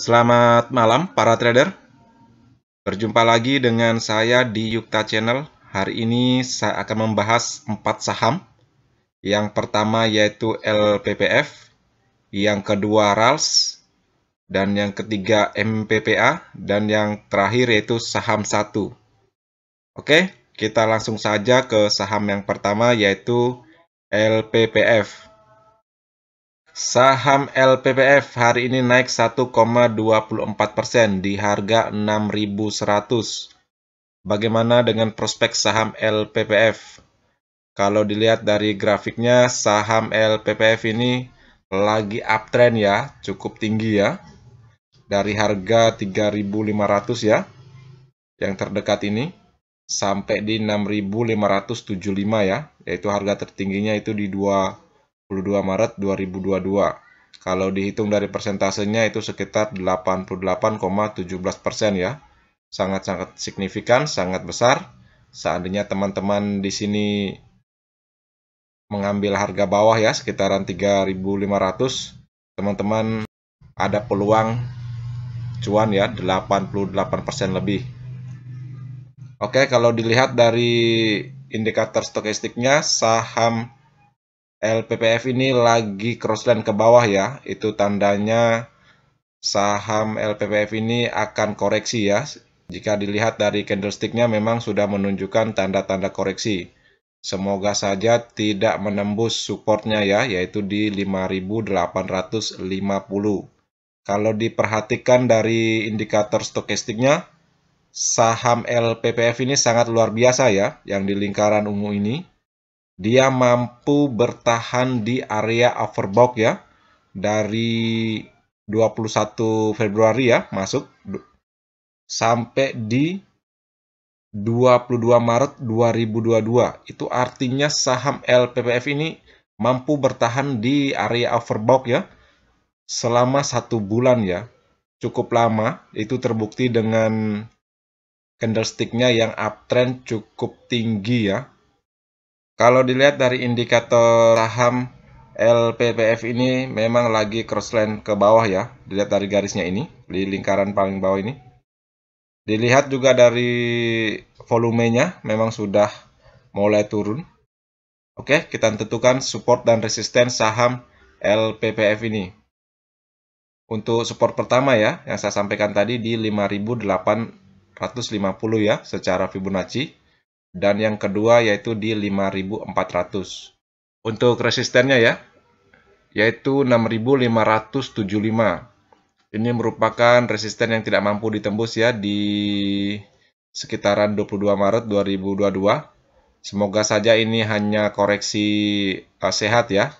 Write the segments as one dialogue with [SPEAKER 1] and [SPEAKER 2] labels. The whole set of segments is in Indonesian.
[SPEAKER 1] Selamat malam para trader. Berjumpa lagi dengan saya di Yukta Channel. Hari ini saya akan membahas 4 saham. Yang pertama yaitu LPPF, yang kedua RALS, dan yang ketiga MPPA, dan yang terakhir yaitu saham 1. Oke, kita langsung saja ke saham yang pertama yaitu LPPF. Saham LPPF hari ini naik 1,24 persen di harga 6.100. Bagaimana dengan prospek saham LPPF? Kalau dilihat dari grafiknya, saham LPPF ini lagi uptrend ya, cukup tinggi ya. Dari harga 3.500 ya, yang terdekat ini, sampai di 6.575 ya, yaitu harga tertingginya itu di 2 22 Maret 2022. Kalau dihitung dari persentasenya itu sekitar 88,17 persen ya. Sangat-sangat signifikan, sangat besar. Seandainya teman-teman di sini mengambil harga bawah ya, sekitaran 3.500, teman-teman ada peluang cuan ya 88% persen lebih. Oke, kalau dilihat dari indikator stokistiknya saham LPPF ini lagi crossline ke bawah ya. Itu tandanya saham LPPF ini akan koreksi ya. Jika dilihat dari candlesticknya memang sudah menunjukkan tanda-tanda koreksi. Semoga saja tidak menembus supportnya ya, yaitu di 5850. Kalau diperhatikan dari indikator stokastiknya, saham LPPF ini sangat luar biasa ya, yang di lingkaran ungu ini dia mampu bertahan di area overbought ya dari 21 Februari ya masuk sampai di 22 Maret 2022 itu artinya saham LPPF ini mampu bertahan di area overbought ya selama satu bulan ya cukup lama itu terbukti dengan candlesticknya yang uptrend cukup tinggi ya kalau dilihat dari indikator saham LPPF ini memang lagi crossline ke bawah ya. Dilihat dari garisnya ini, di lingkaran paling bawah ini. Dilihat juga dari volumenya memang sudah mulai turun. Oke, kita tentukan support dan resisten saham LPPF ini. Untuk support pertama ya, yang saya sampaikan tadi di 5850 ya secara Fibonacci dan yang kedua yaitu di 5400. Untuk resistennya ya, yaitu 6575. Ini merupakan resisten yang tidak mampu ditembus ya di sekitaran 22 Maret 2022. Semoga saja ini hanya koreksi uh, sehat ya.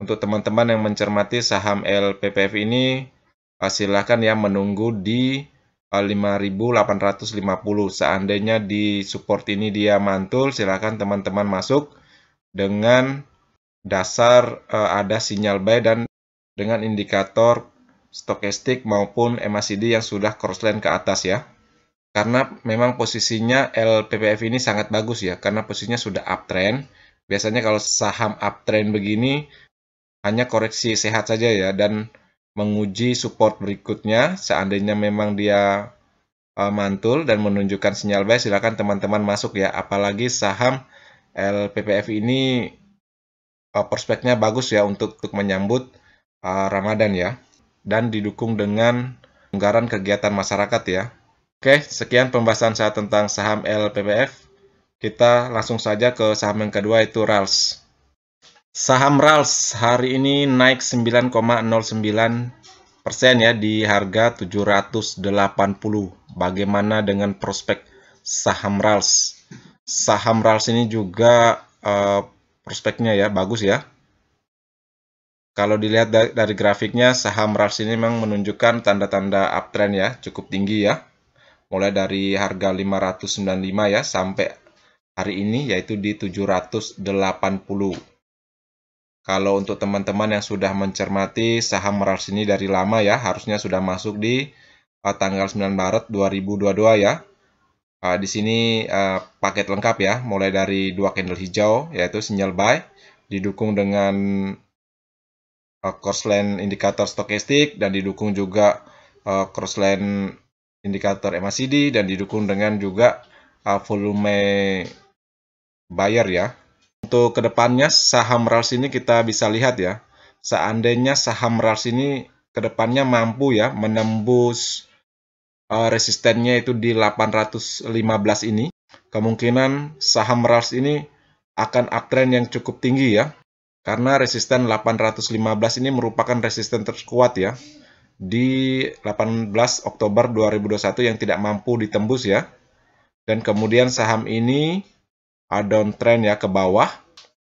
[SPEAKER 1] Untuk teman-teman yang mencermati saham LPPF ini, uh, eh, silahkan ya menunggu di 5850 eh, seandainya di support ini dia mantul silahkan teman-teman masuk dengan dasar uh, ada sinyal buy dan dengan indikator stokastik maupun MACD yang sudah crossline ke atas ya. Karena memang posisinya LPPF ini sangat bagus ya, karena posisinya sudah uptrend. Biasanya kalau saham uptrend begini hanya koreksi sehat saja ya dan menguji support berikutnya. Seandainya memang dia uh, mantul dan menunjukkan sinyal buy, silakan teman-teman masuk ya. Apalagi saham LPPF ini uh, prospeknya bagus ya untuk, untuk menyambut uh, Ramadan ya. Dan didukung dengan anggaran kegiatan masyarakat ya. Oke, sekian pembahasan saya tentang saham LPPF. Kita langsung saja ke saham yang kedua itu RALS. Saham RALS hari ini naik 9,09 persen ya di harga 780. Bagaimana dengan prospek saham RALS? Saham RALS ini juga uh, prospeknya ya bagus ya. Kalau dilihat dari, grafiknya saham RALS ini memang menunjukkan tanda-tanda uptrend ya, cukup tinggi ya. Mulai dari harga 595 ya sampai hari ini yaitu di 780 kalau untuk teman-teman yang sudah mencermati saham merah ini dari lama ya, harusnya sudah masuk di uh, tanggal 9 Maret 2022 ya. Uh, di sini uh, paket lengkap ya, mulai dari dua candle hijau yaitu sinyal buy didukung dengan uh, crossline indikator stokastik dan didukung juga uh, crossline indikator MACD dan didukung dengan juga uh, volume buyer ya untuk kedepannya saham RALS ini kita bisa lihat ya, seandainya saham RALS ini kedepannya mampu ya menembus eh, resistennya itu di 815 ini, kemungkinan saham RALS ini akan uptrend yang cukup tinggi ya, karena resisten 815 ini merupakan resisten terkuat ya di 18 Oktober 2021 yang tidak mampu ditembus ya. Dan kemudian saham ini downtrend ya ke bawah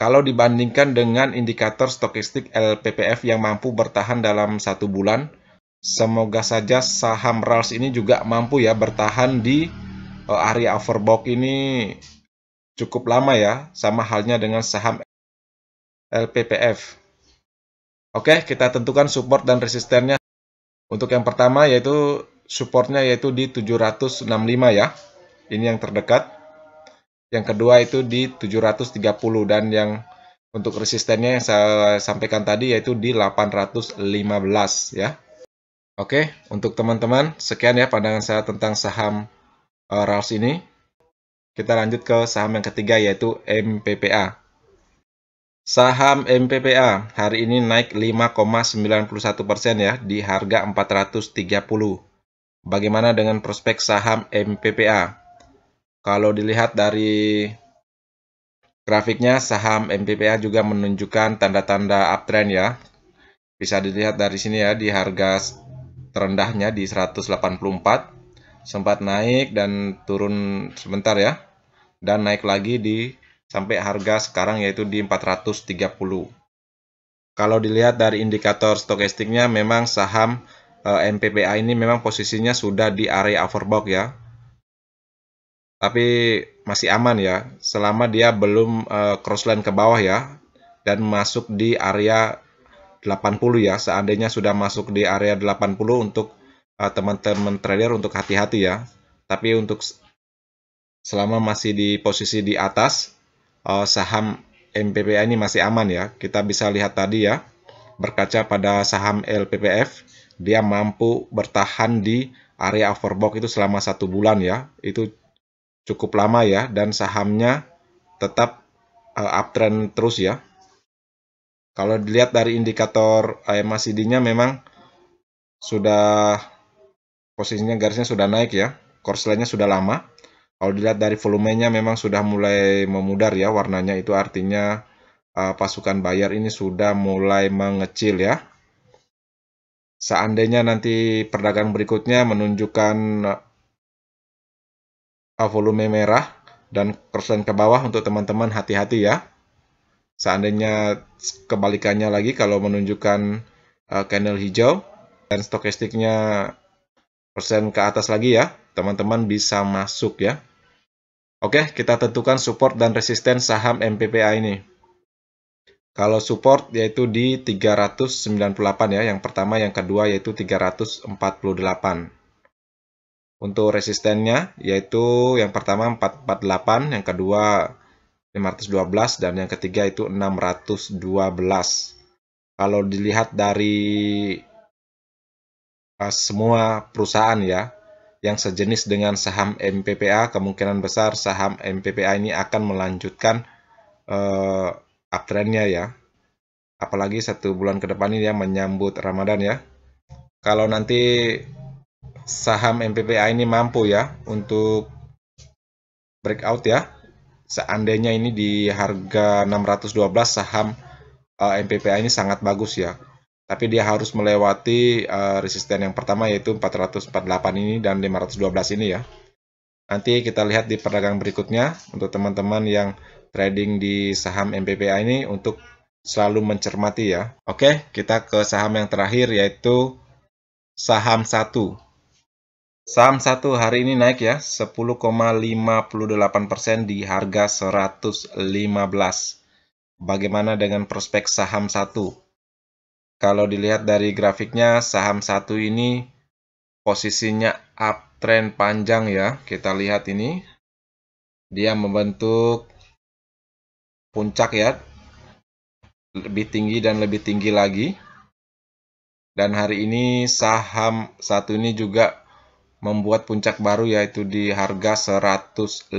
[SPEAKER 1] kalau dibandingkan dengan indikator stokistik LPPF yang mampu bertahan dalam satu bulan. Semoga saja saham RALS ini juga mampu ya bertahan di eh, area overbought ini cukup lama ya, sama halnya dengan saham LPPF. Oke, kita tentukan support dan resistennya. Untuk yang pertama yaitu supportnya yaitu di 765 ya. Ini yang terdekat yang kedua itu di 730 dan yang untuk resistennya yang saya sampaikan tadi yaitu di 815 ya. Oke, untuk teman-teman sekian ya pandangan saya tentang saham uh, eh, RALS ini. Kita lanjut ke saham yang ketiga yaitu MPPA. Saham MPPA hari ini naik 5,91% ya di harga 430. Bagaimana dengan prospek saham MPPA? Kalau dilihat dari grafiknya, saham MPPA juga menunjukkan tanda-tanda uptrend ya. Bisa dilihat dari sini ya, di harga terendahnya di 184, sempat naik dan turun sebentar ya, dan naik lagi di sampai harga sekarang yaitu di 430. Kalau dilihat dari indikator stokastiknya memang saham eh, MPPA ini memang posisinya sudah di area overbought ya tapi masih aman ya selama dia belum uh, eh, crossline ke bawah ya dan masuk di area 80 ya seandainya sudah masuk di area 80 untuk eh, teman-teman uh, trader untuk hati-hati ya tapi untuk selama masih di posisi di atas uh, saham MPPA ini masih aman ya kita bisa lihat tadi ya berkaca pada saham LPPF dia mampu bertahan di area overbought itu selama satu bulan ya itu cukup lama ya dan sahamnya tetap uh, eh, uptrend terus ya. Kalau dilihat dari indikator eh, MACD-nya memang sudah posisinya garisnya sudah naik ya. Korslenya sudah lama. Kalau dilihat dari volumenya memang sudah mulai memudar ya warnanya itu artinya uh, pasukan bayar ini sudah mulai mengecil ya. Seandainya nanti perdagangan berikutnya menunjukkan volume merah dan persen ke bawah untuk teman-teman hati-hati ya. Seandainya kebalikannya lagi kalau menunjukkan uh, candle hijau dan stokastiknya persen ke atas lagi ya, teman-teman bisa masuk ya. Oke, kita tentukan support dan resisten saham MPPA ini. Kalau support yaitu di 398 ya, yang pertama, yang kedua yaitu 348. Untuk resistennya yaitu yang pertama 448, yang kedua 512 dan yang ketiga itu 612. Kalau dilihat dari uh, semua perusahaan ya yang sejenis dengan saham MPPA, kemungkinan besar saham MPPA ini akan melanjutkan uh, uptrendnya ya. Apalagi satu bulan ke depan ini ya menyambut Ramadan ya. Kalau nanti saham MPPA ini mampu ya untuk breakout ya. Seandainya ini di harga 612 saham uh, eh, MPPA ini sangat bagus ya. Tapi dia harus melewati uh, resisten yang pertama yaitu 448 ini dan 512 ini ya. Nanti kita lihat di perdagangan berikutnya untuk teman-teman yang trading di saham MPPA ini untuk selalu mencermati ya. Oke, kita ke saham yang terakhir yaitu saham 1. Saham satu hari ini naik ya 10,58% di harga 115. Bagaimana dengan prospek saham satu? Kalau dilihat dari grafiknya saham satu ini posisinya uptrend panjang ya. Kita lihat ini dia membentuk puncak ya. Lebih tinggi dan lebih tinggi lagi. Dan hari ini saham satu ini juga membuat puncak baru yaitu di harga 115.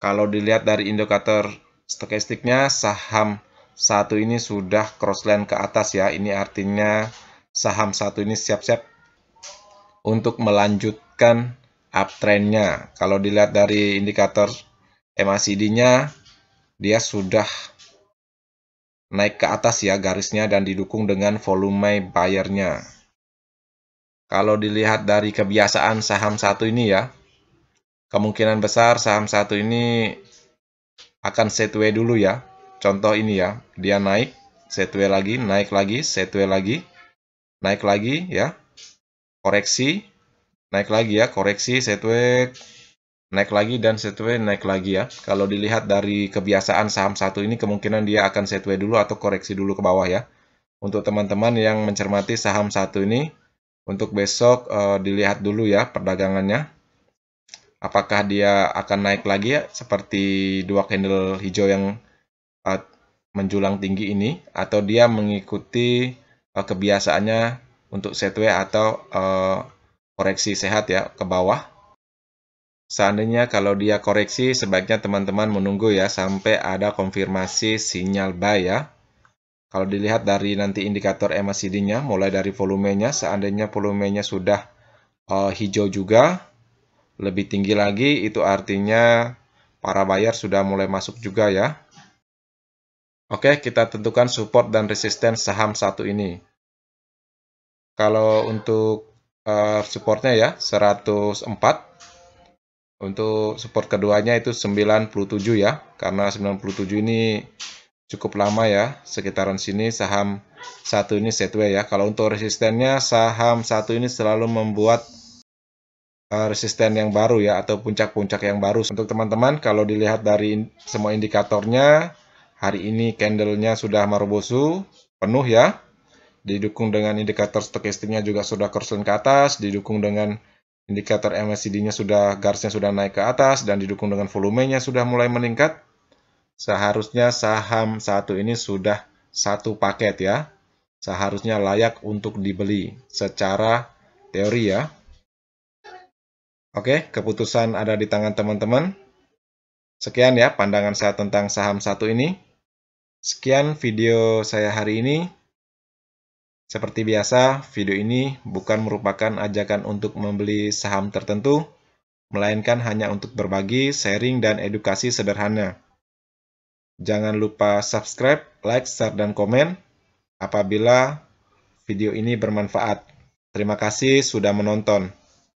[SPEAKER 1] Kalau dilihat dari indikator stokastiknya saham satu ini sudah crossline ke atas ya. Ini artinya saham satu ini siap-siap untuk melanjutkan uptrendnya. Kalau dilihat dari indikator MACD-nya dia sudah naik ke atas ya garisnya dan didukung dengan volume bayarnya. Kalau dilihat dari kebiasaan saham satu ini ya, kemungkinan besar saham satu ini akan setwe dulu ya. Contoh ini ya, dia naik, setwe lagi, naik lagi, setwe lagi, naik lagi ya. Koreksi, naik lagi ya, koreksi, setwe naik lagi dan setwe naik lagi ya. Kalau dilihat dari kebiasaan saham satu ini kemungkinan dia akan setwe dulu atau koreksi dulu ke bawah ya. Untuk teman-teman yang mencermati saham satu ini untuk besok uh, dilihat dulu ya perdagangannya. Apakah dia akan naik lagi ya seperti dua candle hijau yang uh, menjulang tinggi ini atau dia mengikuti uh, kebiasaannya untuk setway atau uh, koreksi sehat ya ke bawah. Seandainya kalau dia koreksi sebaiknya teman-teman menunggu ya sampai ada konfirmasi sinyal buy ya. Kalau dilihat dari nanti indikator MACD-nya, mulai dari volumenya, seandainya volumenya sudah uh, hijau juga, lebih tinggi lagi, itu artinya para buyer sudah mulai masuk juga ya. Oke, kita tentukan support dan resisten saham satu ini. Kalau untuk uh, supportnya ya, 104. Untuk support keduanya itu 97 ya, karena 97 ini cukup lama ya sekitaran sini saham satu ini setway ya kalau untuk resistennya saham satu ini selalu membuat eh, resisten yang baru ya atau puncak-puncak yang baru untuk teman-teman kalau dilihat dari semua indikatornya hari ini candlenya sudah marubosu penuh ya didukung dengan indikator stokastiknya juga sudah crossline ke atas didukung dengan indikator MACD-nya sudah garisnya sudah naik ke atas dan didukung dengan volumenya sudah mulai meningkat seharusnya saham satu ini sudah satu paket ya. Seharusnya layak untuk dibeli secara teori ya. Oke, keputusan ada di tangan teman-teman. Sekian ya pandangan saya tentang saham satu ini. Sekian video saya hari ini. Seperti biasa, video ini bukan merupakan ajakan untuk membeli saham tertentu, melainkan hanya untuk berbagi, sharing, dan edukasi sederhana. Jangan lupa subscribe, like, share, dan komen apabila video ini bermanfaat. Terima kasih sudah menonton.